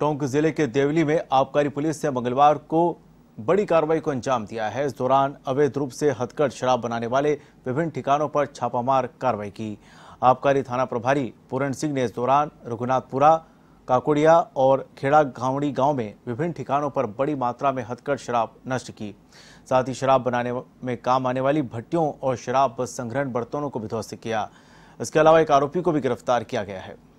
टोंक जिले के देवली में आबकारी पुलिस ने मंगलवार को बड़ी कार्रवाई को अंजाम दिया है इस दौरान अवैध रूप से हथकड़ शराब बनाने वाले विभिन्न ठिकानों पर छापामार कार्रवाई की आबकारी थाना प्रभारी पूरण सिंह ने इस दौरान रघुनाथपुरा काकोड़िया और खेड़ा घावड़ी गांव में विभिन्न ठिकानों पर बड़ी मात्रा में हथकड़ शराब नष्ट की साथ ही शराब बनाने में काम आने वाली भट्टियों और शराब संग्रहण बर्तनों को भी ध्वस्त किया इसके अलावा एक आरोपी को भी गिरफ्तार किया गया है